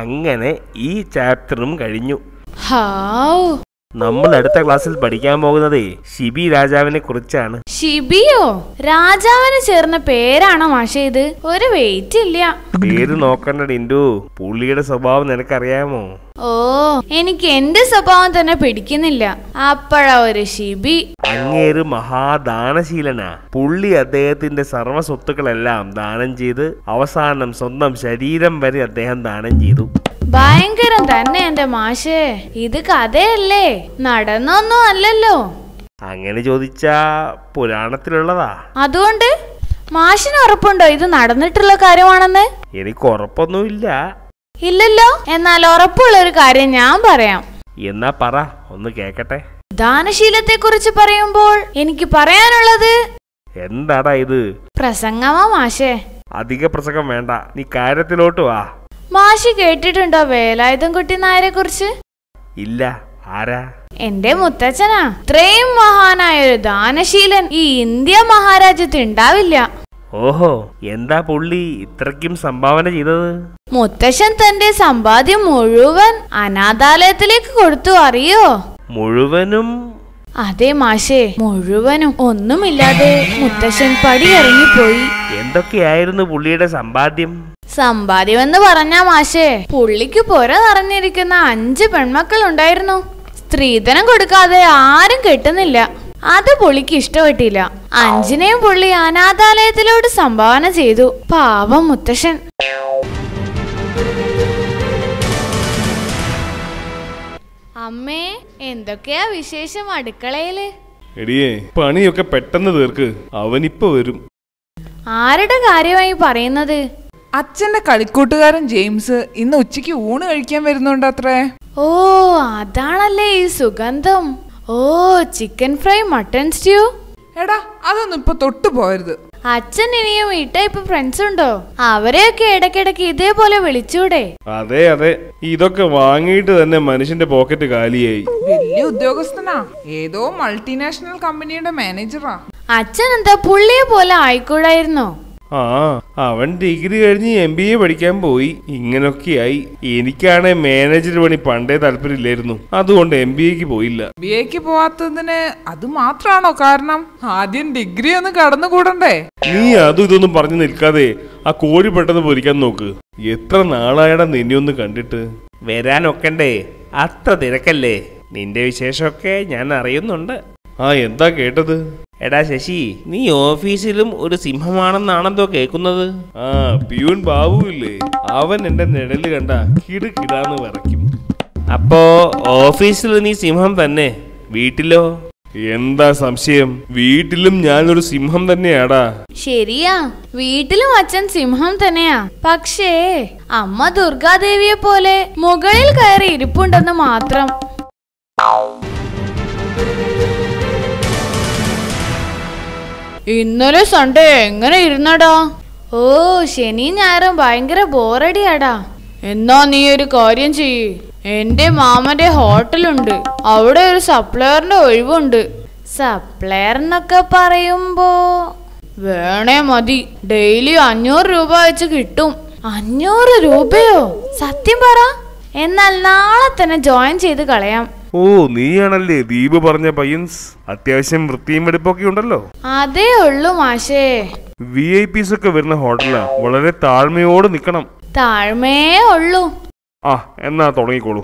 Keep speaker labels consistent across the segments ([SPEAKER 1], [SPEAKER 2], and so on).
[SPEAKER 1] അങ്ങനെ ഈ ചാപ്റ്ററും കഴിഞ്ഞു നമ്മൾ അടുത്ത ക്ലാസ്സിൽ പഠിക്കാൻ പോകുന്നത് ഷിബി രാജാവിനെ കുറിച്ചാണ്
[SPEAKER 2] ഷിബിയോ രാജാവിന് ചേർന്ന പേരാണോ മാഷേ ഇത് ഒരു വെയിറ്റ് ഇല്ല
[SPEAKER 1] പേര് നോക്കണ്ട ഡിൻഡു പുള്ളിയുടെ സ്വഭാവം നിനക്കറിയാമോ
[SPEAKER 2] ഓ എനിക്ക് എന്റെ സ്വഭാവം തന്നെ പിടിക്കുന്നില്ല അപ്പോഴാ ഒരു ഷിബി
[SPEAKER 1] അങ്ങേര് മഹാദാനശീലനാ പുള്ളി അദ്ദേഹത്തിന്റെ സർവ്വ സ്വത്തുക്കളെല്ലാം ദാനം ചെയ്ത് അവസാനം സ്വന്തം ശരീരം വരെ അദ്ദേഹം ദാനം ചെയ്തു
[SPEAKER 2] ഭയങ്കരം തന്നെ എന്റെ മാഷേ ഇത് കഥയല്ലേ നടന്നൊന്നും അല്ലല്ലോ
[SPEAKER 1] അങ്ങനെ ചോദിച്ചാ പുരാണത്തിലുള്ളതാ
[SPEAKER 2] അതുകൊണ്ട് മാഷിന് ഉറപ്പുണ്ടോ ഇത് നടന്നിട്ടുള്ള കാര്യമാണെന്ന്
[SPEAKER 1] എനിക്ക് ഉറപ്പൊന്നുമില്ല
[SPEAKER 2] ഇല്ലല്ലോ എന്നാൽ ഉറപ്പുള്ള ഒരു കാര്യം ഞാൻ പറയാം
[SPEAKER 1] എന്നാ പറ ഒന്ന് കേക്കട്ടെ
[SPEAKER 2] ദാനശീലത്തെ കുറിച്ച് പറയുമ്പോൾ എനിക്ക് പറയാനുള്ളത്
[SPEAKER 1] എന്താടാ ഇത്
[SPEAKER 2] പ്രസംഗമാ മാഷേ
[SPEAKER 1] അധിക പ്രസംഗം വേണ്ട നീ കാര്യത്തിലോട്ട് വാ
[SPEAKER 2] മാഷി കേട്ടിട്ടുണ്ടോ വേലായുധം കുട്ടി നായരെ കുറിച്ച്
[SPEAKER 1] ഇല്ല ആരാ
[SPEAKER 2] എന്റെ മുത്തച്ഛനാ ഇത്രയും മഹാനായ ഒരു ദാനശീലൻ ഈ ഇന്ത്യ മഹാരാജ്യത്ത് ഉണ്ടാവില്ല
[SPEAKER 1] ഓഹോ എന്താ പുള്ളി ഇത്രക്കും സംഭാവന ചെയ്തത്
[SPEAKER 2] മുത്തശ്ശൻ തന്റെ സമ്പാദ്യം മുഴുവൻ അനാഥാലയത്തിലേക്ക് കൊടുത്തു അറിയോ
[SPEAKER 1] മുഴുവനും
[SPEAKER 2] അതെ മാഷേ മുഴുവനും ഒന്നുമില്ലാതെ മുത്തശ്ശൻ പടി
[SPEAKER 1] ഇറങ്ങിപ്പോയി എന്തൊക്കെയായിരുന്നു പുള്ളിയുടെ സമ്പാദ്യം
[SPEAKER 2] സമ്പാദ്യം എന്ന് പറഞ്ഞ മാഷേ പുള്ളിക്ക് പുര നിറഞ്ഞിരിക്കുന്ന അഞ്ച് പെൺമക്കൾ ഉണ്ടായിരുന്നു സ്ത്രീധനം കൊടുക്കാതെ ആരും കിട്ടുന്നില്ല അത് പുള്ളിക്ക് ഇഷ്ടപ്പെട്ടില്ല അഞ്ചിനെയും പുള്ളി അനാഥാലയത്തിലോട്ട് സംഭാവന ചെയ്തു പാവം മുത്തശ്ശൻ അമ്മേ എന്തൊക്കെയാ വിശേഷം അടുക്കളയില്
[SPEAKER 1] എടിയേ പണിയൊക്കെ പെട്ടെന്ന് തീർക്ക് അവനിപ്പോ വരും
[SPEAKER 2] ആരുടെ കാര്യമായി പറയുന്നത് അച്ഛന്റെ കളിക്കൂട്ടുകാരൻ ജെയിംസ് ഇന്ന് ഉച്ചയ്ക്ക് ഊണ് കഴിക്കാൻ വരുന്നുണ്ടത്രേ ഓ അതാണല്ലേ ഈ സുഗന്ധം ഓ ചിക്കൻ ഫ്രൈ മട്ടൻ സ്റ്റ്യൂ എടാ അതൊന്നും ഇപ്പൊ തൊട്ടു പോരുത് അച്ഛൻ ഇനിയും ഈ ടൈപ്പ് ഫ്രണ്ട്സ് ഉണ്ടോ അവരെയൊക്കെ ഇടയ്ക്കിടയ്ക്ക് ഇതേപോലെ വിളിച്ചൂടെ
[SPEAKER 1] അതെ അതെ ഇതൊക്കെ വാങ്ങിയിട്ട് തന്നെ മനുഷ്യന്റെ പോക്കറ്റ് കാലിയായി
[SPEAKER 2] വലിയ ഉദ്യോഗസ്ഥനാ ഏതോ മൾട്ടിനാഷണൽ കമ്പനിയുടെ മാനേജറാ അച്ഛൻ എന്താ പുള്ളിയെ പോലെ ആയിക്കൂടായിരുന്നോ
[SPEAKER 1] ആ അവൻ ഡിഗ്രി കഴിഞ്ഞ് എം ബി എ പഠിക്കാൻ പോയി ഇങ്ങനൊക്കെയായി എനിക്കാണ് മാനേജർ പണി പണ്ടേ താല്പര്യമില്ലായിരുന്നു അതുകൊണ്ട് എം ബി എക്ക് പോയില്ല
[SPEAKER 2] ബി എക്ക് പോവാത്തതിന് അത് മാത്രാണോ കാരണം ആദ്യം ഡിഗ്രി ഒന്ന് കടന്നുകൂടണ്ടേ
[SPEAKER 1] നീ അതും ഇതൊന്നും പറഞ്ഞു നിൽക്കാതെ ആ കോഴി പെട്ടെന്ന് പൊരിക്കാൻ നോക്ക് എത്ര നാളായടാ നിന്നെ ഒന്ന് കണ്ടിട്ട് വരാനൊക്കണ്ടേ അത്ര തിരക്കല്ലേ നിന്റെ വിശേഷമൊക്കെ ഞാൻ അറിയുന്നുണ്ട് ആ എന്താ കേട്ടത് എടാ ശശി നീ ഓഫീസിലും ഒരു സിംഹമാണെന്നാണെന്തോ കേൾക്കുന്നത് ആ പിയൂൺ ഇല്ലേ അവൻ എന്റെ നിഴല് കണ്ട കിടുകിടാന്ന് വരയ്ക്കും അപ്പോ ഓഫീസിൽ നീ സിംഹം തന്നെ വീട്ടിലോ എന്താ സംശയം വീട്ടിലും ഞാനൊരു സിംഹം തന്നെയാടാ
[SPEAKER 2] ശരിയാ വീട്ടിലും അച്ഛൻ സിംഹം തന്നെയാ പക്ഷേ അമ്മ ദുർഗാദേവിയെ പോലെ മുകളിൽ കയറി ഇരിപ്പുണ്ടെന്ന് മാത്രം ഇന്നലെ സൺഡേ എങ്ങനെ ഇരുന്നടാ ഓ ശനി ഞായറും ഭയങ്കര ബോറടിയാടാ എന്നാ നീ ഒരു കാര്യം ചെയ്യ് എന്റെ മാമന്റെ ഹോട്ടലുണ്ട് അവിടെ ഒരു സപ്ലയറിന്റെ ഒഴിവുണ്ട് സപ്ലയറിനൊക്കെ പറയുമ്പോ വേണേ മതി ഡെയിലി അഞ്ഞൂറ് രൂപ വെച്ച് കിട്ടും അഞ്ഞൂറ് രൂപയോ സത്യം പറ എന്നാൽ നാളെ തന്നെ ജോയിൻ ചെയ്ത് കളയാം
[SPEAKER 1] ഓ നീയാണല്ലേ ദീപ് പറഞ്ഞ പയ്യൻസ് അത്യാവശ്യം വൃത്തിയും വെടിപ്പൊക്കെ ഉണ്ടല്ലോ
[SPEAKER 2] അതേ ഉള്ളൂ മാഷേ
[SPEAKER 1] വി ഐ പിസ് ഒക്കെ വരുന്ന ഹോട്ടലില് വളരെ താഴ്മയോട് നിക്കണം
[SPEAKER 2] താഴ്മയേ ഉള്ളൂ
[SPEAKER 1] ആ എന്നാ തുടങ്ങിക്കോളൂ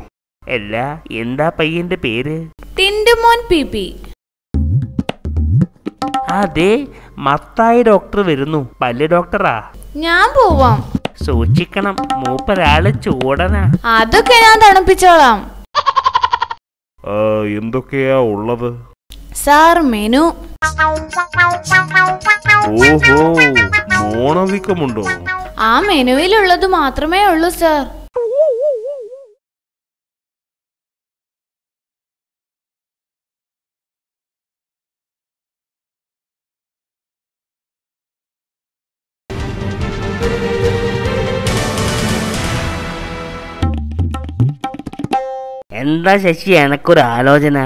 [SPEAKER 1] അല്ല എന്താ പയ്യന്റെ പേര്
[SPEAKER 2] തിണ്ടുമോൻ പി പി
[SPEAKER 1] അതെ മത്തായ ഡോക്ടർ വരുന്നു പല്ല് ഡോക്ടറാ
[SPEAKER 2] ഞാൻ പോവാം
[SPEAKER 1] സൂക്ഷിക്കണം മൂപ്പരാള് ചൂടന
[SPEAKER 2] അതൊക്കെ ഞാൻ തണുപ്പിച്ചോളാം
[SPEAKER 1] എന്തൊക്കെയാ ഉള്ളത്
[SPEAKER 2] സാർ മെനു ഓഹോ
[SPEAKER 1] മോണവീക്കമുണ്ടോ
[SPEAKER 2] ആ മെനുവിലുള്ളത് മാത്രമേ ഉള്ളൂ സാർ
[SPEAKER 1] എന്താ ശശി എനക്കൊരു ആലോചന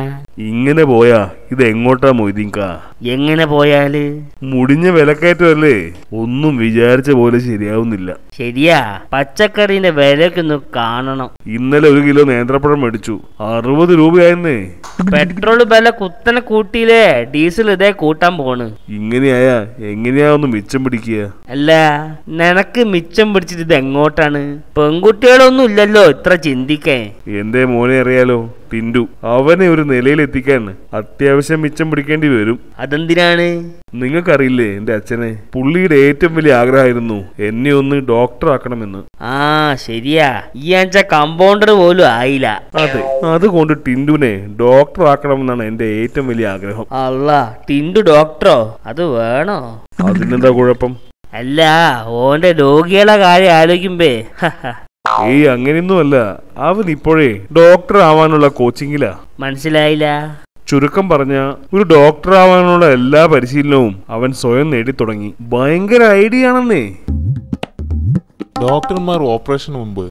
[SPEAKER 1] ഇങ്ങനെ പോയാ ഇത് എങ്ങോട്ടാ മൊയ്തീങ്ക എങ്ങനെ പോയാല് മുടിഞ്ഞ വിലക്കയറ്റമല്ലേ ഒന്നും വിചാരിച്ച പോലെ ശരിയാവുന്നില്ല ശരിയാ പച്ചക്കറിന്റെ വിലയൊക്കെ ഒന്ന് കാണണം ഇന്നലെ ഒരു കിലോ നേന്ത്രപ്പഴം മേടിച്ചു അറുപത് രൂപയായിരുന്നേ പെട്രോൾ വില കുത്തനെ കൂട്ടിയില്ലേ ഡീസൽ ഇതേ കൂട്ടാൻ പോണ് ഇങ്ങനെയായാ എങ്ങനെയാ മിച്ചം പിടിക്കുക അല്ല നിനക്ക് മിച്ചം പിടിച്ചിട്ട് ഇത് എങ്ങോട്ടാണ് പെൺകുട്ടികളൊന്നും ഇല്ലല്ലോ ഇത്ര ചിന്തിക്കേ എന്തേ മോനെ അറിയാലോ ടിൻഡു അവനെ ഒരു നിലയിൽ എത്തിക്കാൻ അത്യാവശ്യം മിച്ചം പിടിക്കേണ്ടി വരും അതെന്തിനാണ് നിങ്ങൾക്കറിയില്ലേ എന്റെ അച്ഛനെ പുള്ളിയുടെ ഏറ്റവും വലിയ ആഗ്രഹമായിരുന്നു എന്നെ ഒന്ന് ഡോക്ടർ ആക്കണമെന്ന് ആ ശരിയാ ഈ ആഴ്ച കമ്പൗണ്ടർ പോലും ആയില്ല അതെ അതുകൊണ്ട് ടിൻഡുനെ ഡോക്ടർ ആക്കണമെന്നാണ് എന്റെ ഏറ്റവും വലിയ ആഗ്രഹം അല്ല ടിൻഡു ഡോക്ടറോ അത് വേണോ അതിനെന്താ കുഴപ്പം അല്ല ഓന്റെ രോഗികളെ കാര്യം ആലോചിക്കുമ്പേ ഏയ് അങ്ങനെയൊന്നുമല്ല അവൻ ഇപ്പോഴേ ഡോക്ടർ ആവാനുള്ള കോച്ചിങ്ങിലാ മനസ്സിലായില്ല ചുരുക്കം പറഞ്ഞ ഒരു ഡോക്ടർ ആവാനുള്ള എല്ലാ പരിശീലനവും അവൻ സ്വയം നേടി തുടങ്ങി ഭയങ്കര ഐഡിയ ആണെന്നേ ഡോക്ടർമാർ ഓപ്പറേഷന് മുമ്പ്